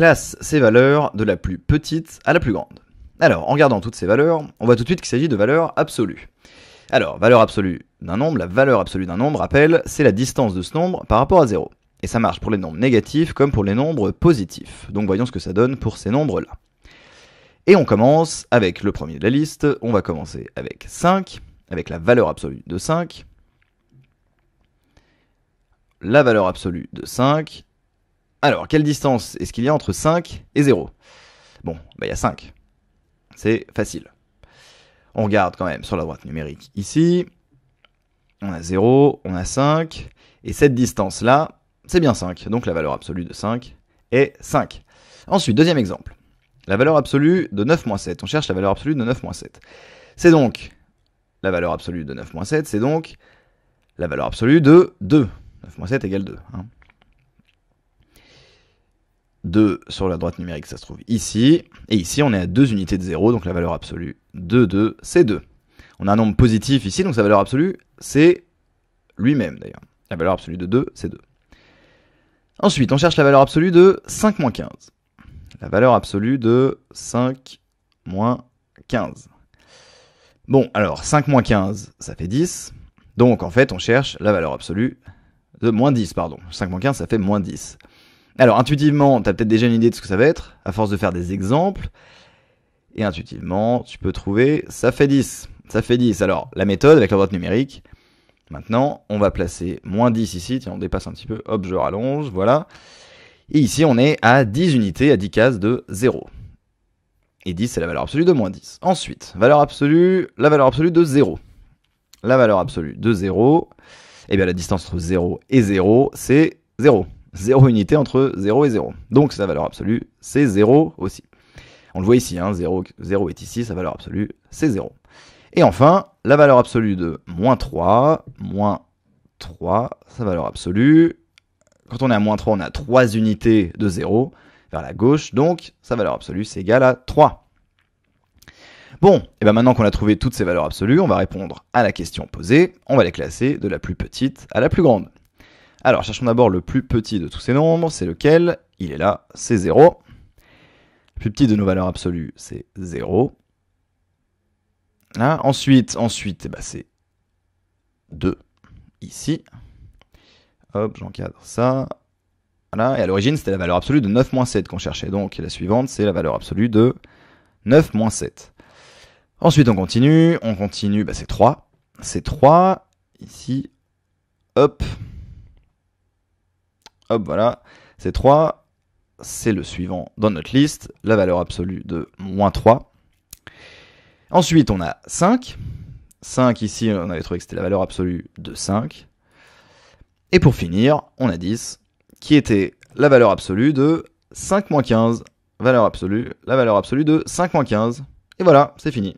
classe ces valeurs de la plus petite à la plus grande. Alors, en regardant toutes ces valeurs, on voit tout de suite qu'il s'agit de valeurs absolues. Alors, valeur absolue d'un nombre, la valeur absolue d'un nombre, rappel, c'est la distance de ce nombre par rapport à 0. Et ça marche pour les nombres négatifs comme pour les nombres positifs. Donc voyons ce que ça donne pour ces nombres-là. Et on commence avec le premier de la liste. On va commencer avec 5, avec la valeur absolue de 5. La valeur absolue de 5, alors, quelle distance est-ce qu'il y a entre 5 et 0 Bon, bah, il y a 5. C'est facile. On regarde quand même sur la droite numérique ici. On a 0, on a 5. Et cette distance-là, c'est bien 5. Donc la valeur absolue de 5 est 5. Ensuite, deuxième exemple. La valeur absolue de 9 moins 7. On cherche la valeur absolue de 9 moins 7. C'est donc, la valeur absolue de 9 moins 7, c'est donc la valeur absolue de 2. 9 moins 7 égale 2. 2 sur la droite numérique, ça se trouve ici. Et ici, on est à 2 unités de 0, donc la valeur absolue de 2, c'est 2. On a un nombre positif ici, donc sa valeur absolue, c'est lui-même d'ailleurs. La valeur absolue de 2, c'est 2. Ensuite, on cherche la valeur absolue de 5 moins 15. La valeur absolue de 5 moins 15. Bon, alors 5 moins 15, ça fait 10. Donc en fait, on cherche la valeur absolue de moins 10, pardon. 5 moins 15, ça fait moins 10. Alors intuitivement, tu as peut-être déjà une idée de ce que ça va être, à force de faire des exemples. Et intuitivement, tu peux trouver, ça fait 10. Ça fait 10. Alors la méthode avec la droite numérique, maintenant, on va placer moins 10 ici. Tiens, on dépasse un petit peu. Hop, je rallonge, voilà. Et ici, on est à 10 unités, à 10 cases de 0. Et 10, c'est la valeur absolue de moins 10. Ensuite, valeur absolue, la valeur absolue de 0. La valeur absolue de 0, et eh bien la distance entre 0 et 0, c'est 0. 0 unité entre 0 et 0. Donc sa valeur absolue, c'est 0 aussi. On le voit ici, 0, hein, 0 est ici, sa valeur absolue, c'est 0. Et enfin, la valeur absolue de moins 3, moins 3, sa valeur absolue. Quand on est à moins 3, on a 3 unités de 0 vers la gauche, donc sa valeur absolue, c'est égal à 3. Bon, et bien maintenant qu'on a trouvé toutes ces valeurs absolues, on va répondre à la question posée, on va les classer de la plus petite à la plus grande. Alors, cherchons d'abord le plus petit de tous ces nombres, c'est lequel Il est là, c'est 0. Le plus petit de nos valeurs absolues, c'est 0. Hein ensuite, ensuite eh ben, c'est 2, ici. Hop, j'encadre ça. Voilà, et à l'origine, c'était la valeur absolue de 9 moins 7 qu'on cherchait. Donc, la suivante, c'est la valeur absolue de 9 moins 7. Ensuite, on continue, on continue, bah, c'est 3. C'est 3, ici, hop, Hop, voilà. C'est 3. C'est le suivant dans notre liste. La valeur absolue de moins 3. Ensuite, on a 5. 5 ici, on avait trouvé que c'était la valeur absolue de 5. Et pour finir, on a 10, qui était la valeur absolue de 5 moins 15. Valeur absolue, la valeur absolue de 5 moins 15. Et voilà, c'est fini.